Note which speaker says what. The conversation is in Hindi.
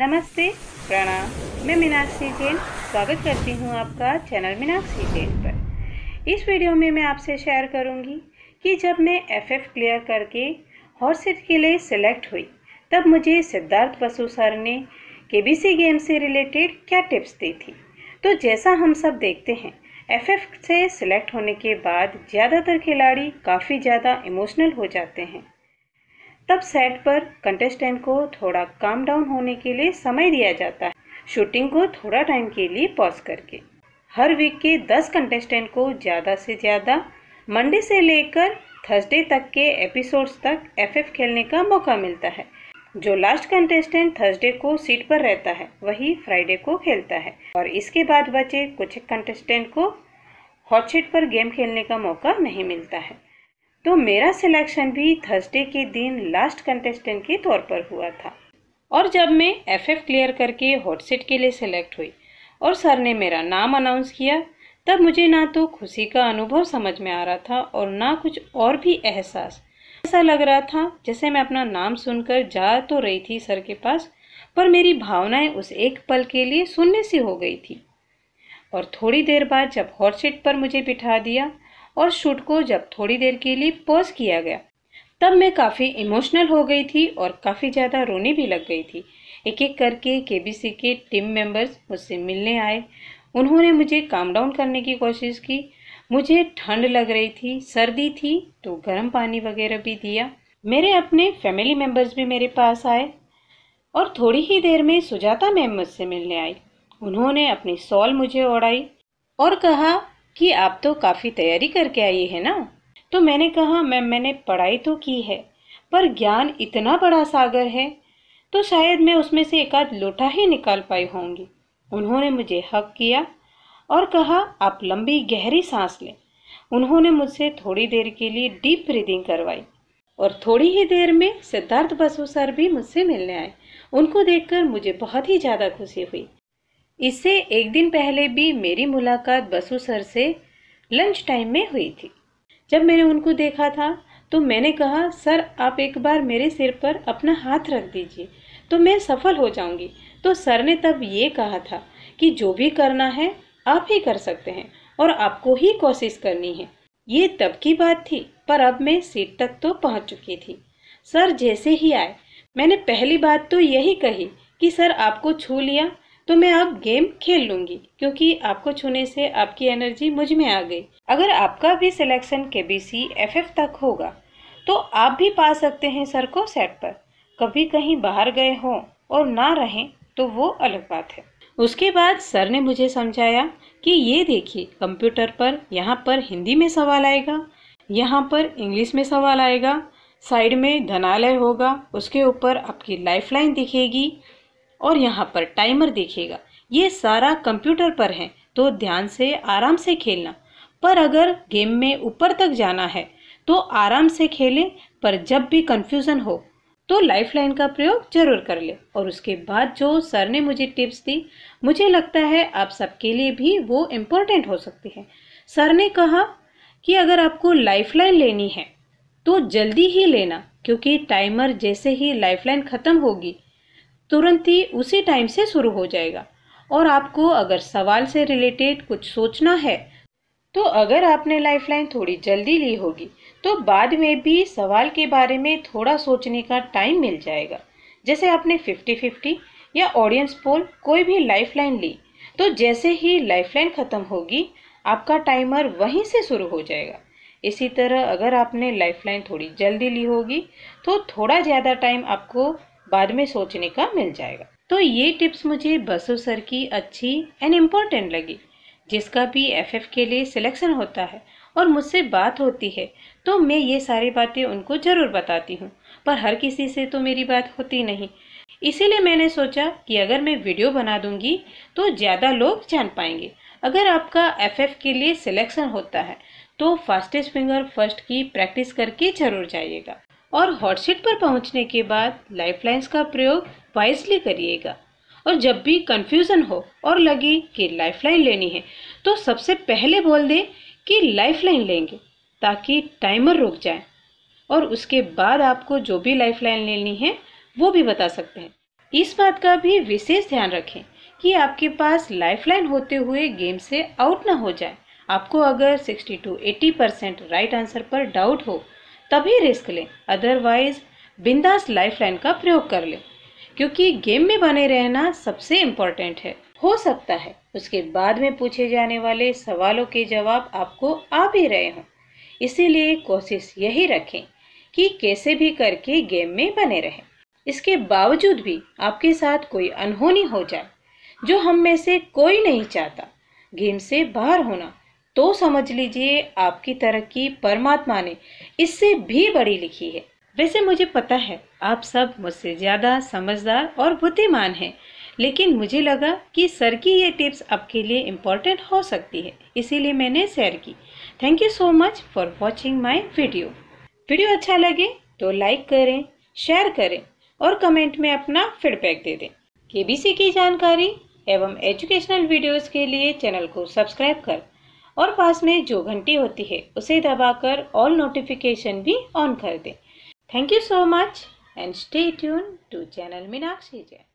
Speaker 1: नमस्ते प्रणाम मैं मीनाक्षी जैन स्वागत करती हूँ आपका चैनल मीनाक्षी जैन पर इस वीडियो में मैं आपसे शेयर करूँगी कि जब मैं एफएफ क्लियर करके हॉर्सेट के लिए सिलेक्ट हुई तब मुझे सिद्धार्थ बसु सर ने सी गेम से रिलेटेड क्या टिप्स दी थी तो जैसा हम सब देखते हैं एफ से सिलेक्ट होने के बाद ज़्यादातर खिलाड़ी काफ़ी ज़्यादा इमोशनल हो जाते हैं तब सेट पर कंटेस्टेंट को थोड़ा काम डाउन होने के लिए समय दिया जाता है शूटिंग को थोड़ा टाइम के लिए पॉज करके हर वीक के 10 कंटेस्टेंट को ज़्यादा से ज़्यादा मंडे से लेकर थर्सडे तक के एपिसोड्स तक एफएफ खेलने का मौका मिलता है जो लास्ट कंटेस्टेंट थर्सडे को सीट पर रहता है वही फ्राइडे को खेलता है और इसके बाद बचे कुछ कंटेस्टेंट को हॉटशीट पर गेम खेलने का मौका नहीं मिलता है तो मेरा सिलेक्शन भी थर्सडे के दिन लास्ट कंटेस्टेंट के तौर पर हुआ था और जब मैं एफएफ क्लियर करके हॉट सीट के लिए सिलेक्ट हुई और सर ने मेरा नाम अनाउंस किया तब मुझे ना तो खुशी का अनुभव समझ में आ रहा था और ना कुछ और भी एहसास ऐसा लग रहा था जैसे मैं अपना नाम सुनकर जा तो रही थी सर के पास पर मेरी भावनाएं उस एक पल के लिए शून्य सी हो गई थी और थोड़ी देर बाद जब हॉट सीट पर मुझे बिठा दिया और शूट को जब थोड़ी देर के लिए पॉज किया गया तब मैं काफ़ी इमोशनल हो गई थी और काफ़ी ज़्यादा रोने भी लग गई थी एक एक करके के के टीम मेंबर्स मुझसे मिलने आए उन्होंने मुझे काम डाउन करने की कोशिश की मुझे ठंड लग रही थी सर्दी थी तो गर्म पानी वगैरह भी दिया मेरे अपने फैमिली मेंबर्स भी मेरे पास आए और थोड़ी ही देर में सुजाता मैम मुझसे मिलने आई उन्होंने अपनी सॉल मुझे ओढ़ाई और कहा कि आप तो काफ़ी तैयारी करके आई है ना तो मैंने कहा मैम मैंने पढ़ाई तो की है पर ज्ञान इतना बड़ा सागर है तो शायद मैं उसमें से एक आध लोटा ही निकाल पाई होंगी उन्होंने मुझे हक किया और कहा आप लंबी गहरी सांस लें उन्होंने मुझसे थोड़ी देर के लिए डीप ब्रीदिंग करवाई और थोड़ी ही देर में सिद्धार्थ बसु सर भी मुझसे मिलने आए उनको देखकर मुझे बहुत ही ज़्यादा खुशी हुई इससे एक दिन पहले भी मेरी मुलाकात बसु सर से लंच टाइम में हुई थी जब मैंने उनको देखा था तो मैंने कहा सर आप एक बार मेरे सिर पर अपना हाथ रख दीजिए तो मैं सफल हो जाऊंगी तो सर ने तब ये कहा था कि जो भी करना है आप ही कर सकते हैं और आपको ही कोशिश करनी है ये तब की बात थी पर अब मैं सीट तक तो पहुंच चुकी थी सर जैसे ही आए मैंने पहली बात तो यही कही कि सर आपको छू लिया तो मैं अब गेम खेल लूँगी क्योंकि आपको छूने से आपकी एनर्जी मुझ में आ गई अगर आपका भी सिलेक्शन के बी सी एफ एफ तक होगा तो आप भी पा सकते हैं सर को सेट पर कभी कहीं बाहर गए हों और ना रहें तो वो अलग बात है उसके बाद सर ने मुझे समझाया कि ये देखिए कंप्यूटर पर यहाँ पर हिंदी में सवाल आएगा यहाँ पर इंग्लिश में सवाल आएगा साइड में धनालय होगा उसके ऊपर आपकी लाइफलाइन दिखेगी और यहाँ पर टाइमर देखेगा ये सारा कंप्यूटर पर है तो ध्यान से आराम से खेलना पर अगर गेम में ऊपर तक जाना है तो आराम से खेलें पर जब भी कन्फ्यूज़न हो तो लाइफलाइन का प्रयोग जरूर कर ले और उसके बाद जो सर ने मुझे टिप्स दी मुझे लगता है आप सबके लिए भी वो इम्पोर्टेंट हो सकती है सर ने कहा कि अगर आपको लाइफलाइन लेनी है तो जल्दी ही लेना क्योंकि टाइमर जैसे ही लाइफलाइन ख़त्म होगी तुरंत ही उसी टाइम से शुरू हो जाएगा और आपको अगर सवाल से रिलेटेड कुछ सोचना है तो अगर आपने लाइफलाइन थोड़ी जल्दी ली होगी तो बाद में भी सवाल के बारे में थोड़ा सोचने का टाइम मिल जाएगा जैसे आपने फिफ्टी फिफ्टी या ऑडियंस पोल कोई भी लाइफलाइन ली तो जैसे ही लाइफलाइन ख़त्म होगी आपका टाइमर वहीं से शुरू हो जाएगा इसी तरह अगर आपने लाइफलाइन थोड़ी जल्दी ली होगी तो थोड़ा ज़्यादा टाइम आपको बाद में सोचने का मिल जाएगा तो ये टिप्स मुझे बसो सर की अच्छी एंड इम्पोर्टेंट लगी जिसका भी एफएफ के लिए सिलेक्शन होता है और मुझसे बात होती है तो मैं ये सारी बातें उनको ज़रूर बताती हूँ पर हर किसी से तो मेरी बात होती नहीं इसीलिए मैंने सोचा कि अगर मैं वीडियो बना दूंगी तो ज़्यादा लोग जान पाएंगे अगर आपका एफएफ के लिए सिलेक्शन होता है तो फास्टेस्ट फिंगर फर्स्ट की प्रैक्टिस करके जरूर जाइएगा और हॉटसीट पर पहुंचने के बाद लाइफलाइंस का प्रयोग वाइजली करिएगा और जब भी कंफ्यूजन हो और लगे कि लाइफलाइन लेनी है तो सबसे पहले बोल दें कि लाइफलाइन लेंगे ताकि टाइमर रुक जाए और उसके बाद आपको जो भी लाइफलाइन लेनी है वो भी बता सकते हैं इस बात का भी विशेष ध्यान रखें कि आपके पास लाइफलाइन होते हुए गेम से आउट ना हो जाए आपको अगर 60 टू 80 परसेंट राइट आंसर पर डाउट हो तभी रिस्क लें अदरवाइज बिंदास लाइफ लाइन का प्रयोग कर लें क्योंकि गेम में बने रहना सबसे इम्पोर्टेंट है हो सकता है उसके बाद में पूछे जाने वाले सवालों के जवाब आपको आ भी रहे हों इसीलिए कोशिश यही रखें कि कैसे भी करके गेम में बने रहें इसके बावजूद भी आपके साथ कोई अनहोनी हो जाए जो हम में से कोई नहीं चाहता गेम से बाहर होना तो समझ लीजिए आपकी तरक्की परमात्मा ने इससे भी बड़ी लिखी है वैसे मुझे पता है आप सब मुझसे ज़्यादा समझदार और बुद्धिमान हैं लेकिन मुझे लगा कि सर की ये टिप्स आपके लिए इम्पॉर्टेंट हो सकती है इसीलिए मैंने शेयर की thank you so much for watching my video video अच्छा लगे तो लाइक करें शेयर करें और कमेंट में अपना फीडबैक दे दें केबीसी की जानकारी एवं एजुकेशनल वीडियोस के लिए चैनल को सब्सक्राइब करें और पास में जो घंटी होती है उसे दबाकर ऑल नोटिफिकेशन भी ऑन कर दें thank you so much and stay tune to channel Meenakshi Jain